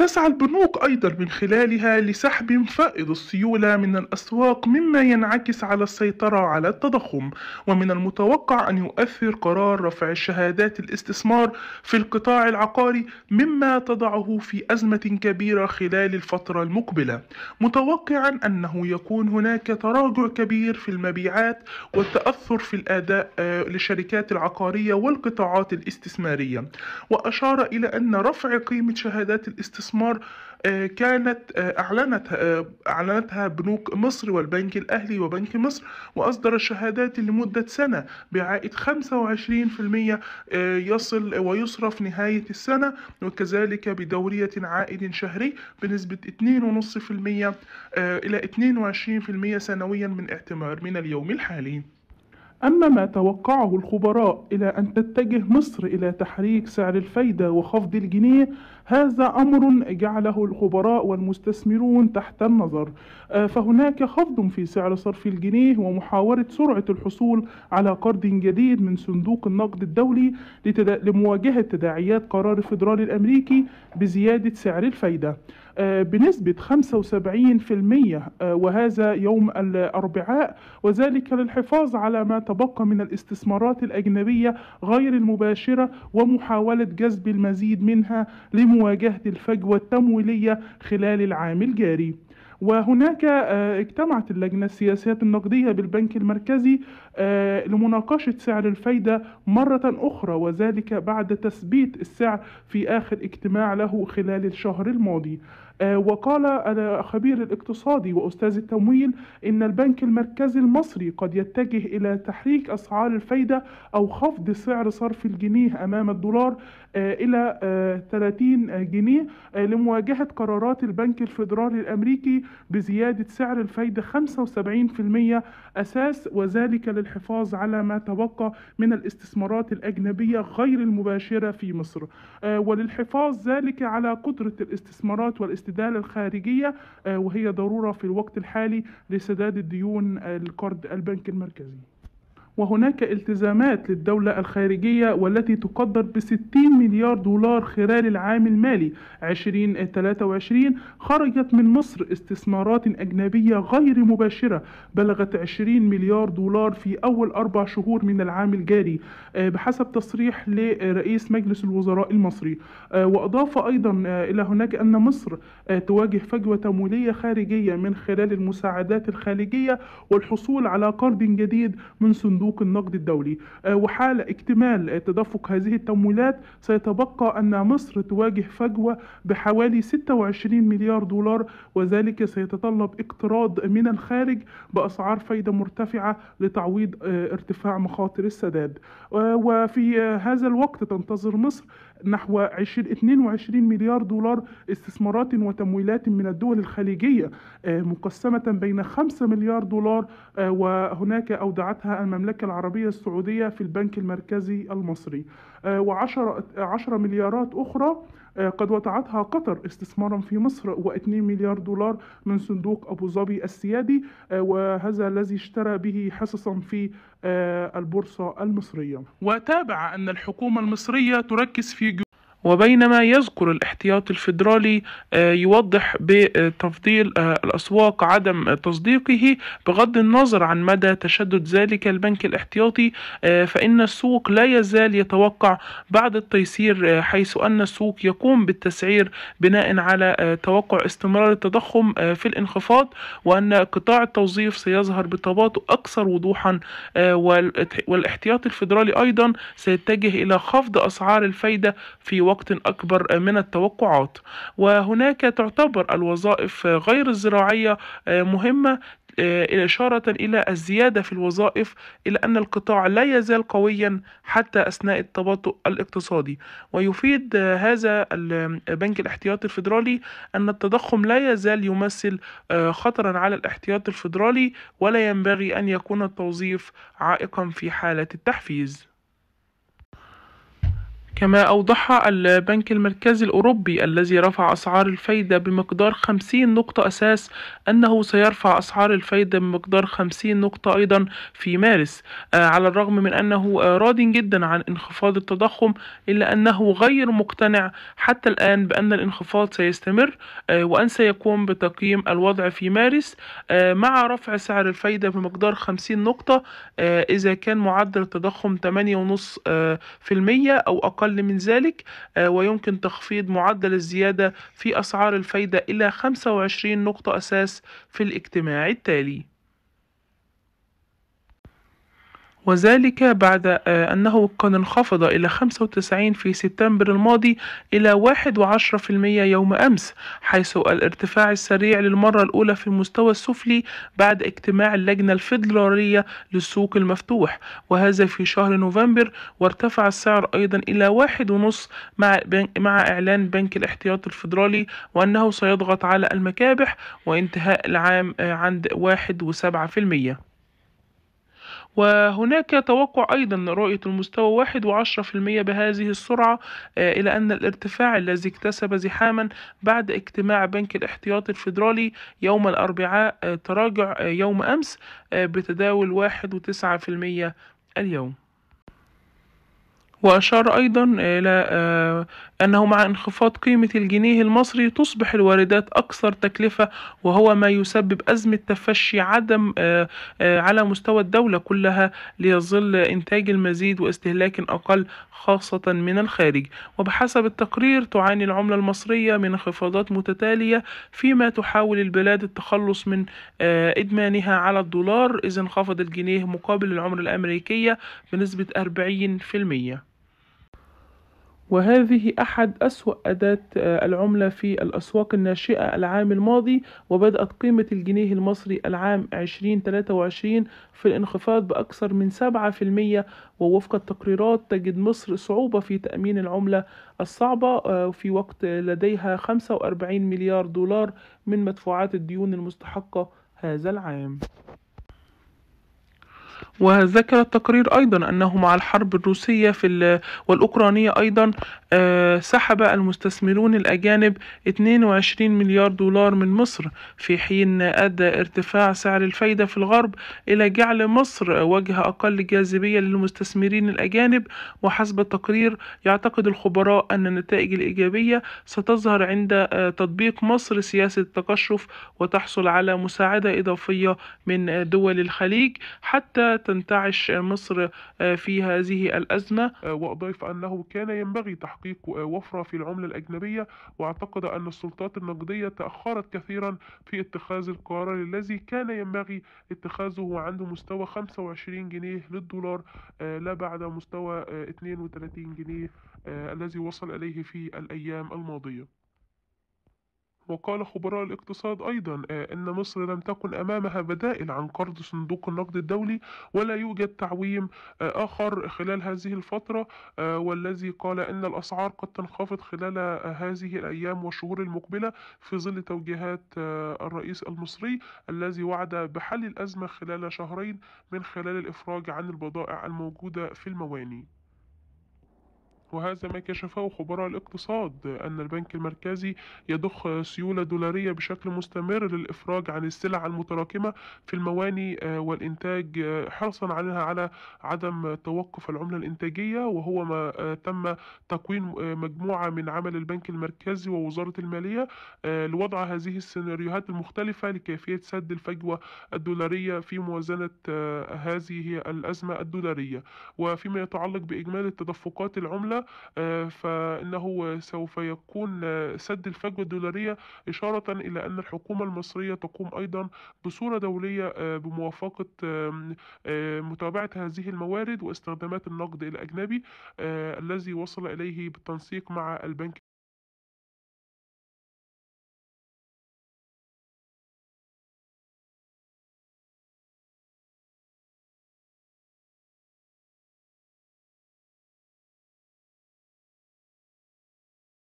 تسعى البنوك أيضا من خلالها لسحب فائض السيولة من الأسواق مما ينعكس على السيطرة على التضخم ومن المتوقع أن يؤثر قرار رفع شهادات الاستثمار في القطاع العقاري مما تضعه في أزمة كبيرة خلال الفترة المقبلة متوقعا أنه يكون هناك تراجع كبير في المبيعات والتأثر في الأداء آه، للشركات العقارية والقطاعات الاستثمارية وأشار إلى أن رفع قيمة شهادات الاستثمار الاستثمار آه، كانت آه، أعلنت آه، أعلنتها بنوك مصر والبنك الأهلي وبنك مصر وأصدر الشهادات لمدة سنة بعائد 25% يصل ويصرف نهاية السنة وكذلك بدورية عائد شهري بنسبة 2.5% إلى 22% سنويا من اعتمار من اليوم الحالي أما ما توقعه الخبراء إلى أن تتجه مصر إلى تحريك سعر الفايدة وخفض الجنيه هذا أمر جعله الخبراء والمستثمرون تحت النظر آه، فهناك خفض في سعر صرف الجنيه ومحاولة سرعة الحصول على قرض جديد من صندوق النقد الدولي لمواجهة تداعيات قرار الفدرالي الأمريكي بزيادة سعر الفايدة آه، بنسبة 75% آه، وهذا يوم الأربعاء وذلك للحفاظ على ما تبقى من الاستثمارات الأجنبية غير المباشرة ومحاولة جذب المزيد منها لمواجهة الفجوة التمويلية خلال العام الجاري وهناك آه، اجتمعت اللجنة السياسيات النقدية بالبنك المركزي لمناقشة سعر الفايدة مرة أخرى وذلك بعد تثبيت السعر في آخر اجتماع له خلال الشهر الماضي آه، وقال الخبير الاقتصادي وأستاذ التمويل إن البنك المركزي المصري قد يتجه إلى تحريك أسعار الفايدة أو خفض سعر صرف الجنيه أمام الدولار آه، إلى 30 آه، جنيه لمواجهة قرارات البنك الفيدرالي الأمريكي بزيادة سعر الفايدة 75% أساس وذلك للحفاظ على ما تبقى من الاستثمارات الأجنبية غير المباشرة في مصر وللحفاظ ذلك على قدرة الاستثمارات والاستثمارات الاستدالة الخارجية آه، وهي ضرورة في الوقت الحالي لسداد الديون القرض آه، البنك المركزي وهناك التزامات للدولة الخارجية والتي تقدر ب 60 مليار دولار خلال العام المالي 2023 خرجت من مصر استثمارات أجنبية غير مباشرة بلغت 20 مليار دولار في أول أربع شهور من العام الجاري آه، بحسب تصريح لرئيس مجلس الوزراء المصري آه، وأضاف أيضا آه، إلى هناك أن مصر تواجه فجوة تمويلية خارجية من خلال المساعدات الخارجية والحصول على قرض جديد من صندوق بنوك النقد الدولي آه، وحال اكتمال تدفق هذه التمويلات سيتبقى أن مصر تواجه فجوة بحوالي 26 مليار دولار وذلك سيتطلب اقتراض من الخارج بأسعار فايدة مرتفعة لتعويض آه، ارتفاع مخاطر السداد آه، وفي هذا الوقت تنتظر مصر نحو 22 مليار دولار استثمارات وتمويلات من الدول الخليجية مقسمة بين 5 مليار دولار وهناك أودعتها المملكة المملكة العربية السعودية في البنك المركزي المصري آه، و10 مليارات أخرى آه، قد وضعتها قطر استثمارا في مصر و2 مليار دولار من صندوق أبو ظبي السيادي آه، وهذا الذي اشترى به حصصا في البورصة المصرية وتابع أن الحكومة المصرية تركز في وبينما يذكر الاحتياط الفيدرالي آه، يوضح بتفضيل آه، الأسواق عدم تصديقه بغض النظر عن مدى تشدد ذلك البنك الاحتياطي آه، فإن السوق لا يزال يتوقع بعد التيسير حيث أن السوق يقوم بالتسعير بناء على توقع استمرار التضخم في الانخفاض وأن قطاع التوظيف سيظهر بتباطؤ أكثر وضوحا والاحتياط الفيدرالي أيضا سيتجه إلى خفض أسعار الفايدة في وقت أكبر من التوقعات وهناك تعتبر الوظائف غير الزراعية آه، مهمة آه، إشارة إلى الزيادة في الوظائف إلى أن القطاع لا يزال قويا حتى أثناء التباطؤ الاقتصادي ويفيد آه، هذا البنك الاحتياطي الفيدرالي أن التضخم لا يزال يمثل خطرا على الاحتياط الفيدرالي ولا ينبغي أن يكون التوظيف عائقا في حالة التحفيز كما أوضح البنك المركزي الأوروبي الذي رفع أسعار الفايدة بمقدار 50 نقطة أساس أنه سيرفع أسعار الفايدة بمقدار 50 نقطة أيضا في مارس آه، على الرغم من أنه آه، راض جدا عن انخفاض التضخم إلا أنه غير مقتنع حتى الآن بأن الانخفاض سيستمر آه، وأن سيقوم بتقييم الوضع في مارس مع رفع سعر الفايدة بمقدار 50 نقطة إذا كان معدل التضخم 8.5% أو أقل أقل من ذلك آه، ويمكن تخفيض معدل الزيادة في أسعار الفايدة إلى 25 نقطة أساس في الاجتماع التالي وذلك بعد آه، أنه قد انخفض إلى 95 في سبتمبر الماضي إلى 1.10% يوم أمس حيث الارتفاع السريع للمرة الأولى في المستوى السفلي بعد اجتماع اللجنة الفيدرالية للسوق المفتوح وهذا في شهر نوفمبر وارتفع السعر أيضا إلى 1.5 مع, إعلان بنك الاحتياط الفيدرالي وأنه سيضغط على المكابح وانتهاء العام آه، عند 1.7% وهناك توقع أيضا رؤية المستوى واحد وعشرة في المية بهذه السرعة آه، إلى أن الارتفاع الذي اكتسب زحاما بعد اجتماع بنك الاحتياطي الفيدرالي يوم الأربعاء آه، تراجع آه، يوم أمس بتداول واحد وتسعة في المية اليوم وأشار أيضا إلى آه، أنه مع انخفاض قيمة الجنيه المصري تصبح الواردات أكثر تكلفة وهو ما يسبب أزمة تفشي عدم آه، آه، على مستوى الدولة كلها ليظل إنتاج المزيد واستهلاك أقل خاصة من الخارج وبحسب التقرير تعاني العملة المصرية من انخفاضات متتالية فيما تحاول البلاد التخلص من إدمانها على الدولار إذ انخفض الجنيه مقابل العملة الأمريكية بنسبة 40% وهذه أحد أسوأ أداة آه، العملة في الأسواق الناشئة العام الماضي وبدأت قيمة الجنيه المصري العام 2023 في الانخفاض بأكثر من 7% ووفق التقريرات تجد مصر صعوبة في تأمين العملة الصعبة آه، في وقت لديها 45 مليار دولار من مدفوعات الديون المستحقة هذا العام وذكر التقرير أيضا أنه مع الحرب الروسية في والأوكرانية أيضا آه، سحب المستثمرون الأجانب 22 مليار دولار من مصر في حين أدى ارتفاع سعر الفايدة في الغرب إلى جعل مصر وجه أقل جاذبية للمستثمرين الأجانب وحسب التقرير يعتقد الخبراء أن النتائج الإيجابية ستظهر عند آه، تطبيق مصر سياسة التقشف وتحصل على مساعدة إضافية من آه، دول الخليج حتى تنتعش مصر آه، في هذه الأزمة آه، وأضيف أنه كان ينبغي تحقيق آه، وفرة في العملة الأجنبية وأعتقد أن السلطات النقدية تأخرت كثيرا في اتخاذ القرار الذي كان ينبغي اتخاذه عند مستوى 25 جنيه للدولار لا بعد مستوى 32 جنيه الذي وصل إليه في الأيام الماضية وقال خبراء الاقتصاد أيضا آه، أن مصر لم تكن أمامها بدائل عن قرض صندوق النقد الدولي ولا يوجد تعويم آه، آخر خلال هذه الفترة آه، والذي قال أن الأسعار قد تنخفض خلال هذه الأيام والشهور المقبلة في ظل توجيهات الرئيس المصري الذي وعد بحل الأزمة خلال شهرين من خلال الإفراج عن البضائع الموجودة في المواني وهذا ما كشفه خبراء الاقتصاد أن البنك المركزي يضخ سيولة دولارية بشكل مستمر للإفراج عن السلع المتراكمة في المواني آه، والإنتاج آه، حرصا عليها على عدم توقف العملة الإنتاجية وهو ما آه، تم تكوين مجموعة من عمل البنك المركزي ووزارة المالية لوضع هذه السيناريوهات المختلفة لكيفية سد الفجوة الدولارية في موازنة هذه الأزمة الدولارية وفيما يتعلق بإجمالي تدفقات العملة آه، فإنه سوف يكون سد الفجوة الدولارية إشارة إلى أن الحكومة المصرية تقوم أيضا بصورة دولية آه، بموافقة آه، متابعة هذه الموارد واستخدامات النقد الأجنبي الذي وصل إليه بالتنسيق مع البنك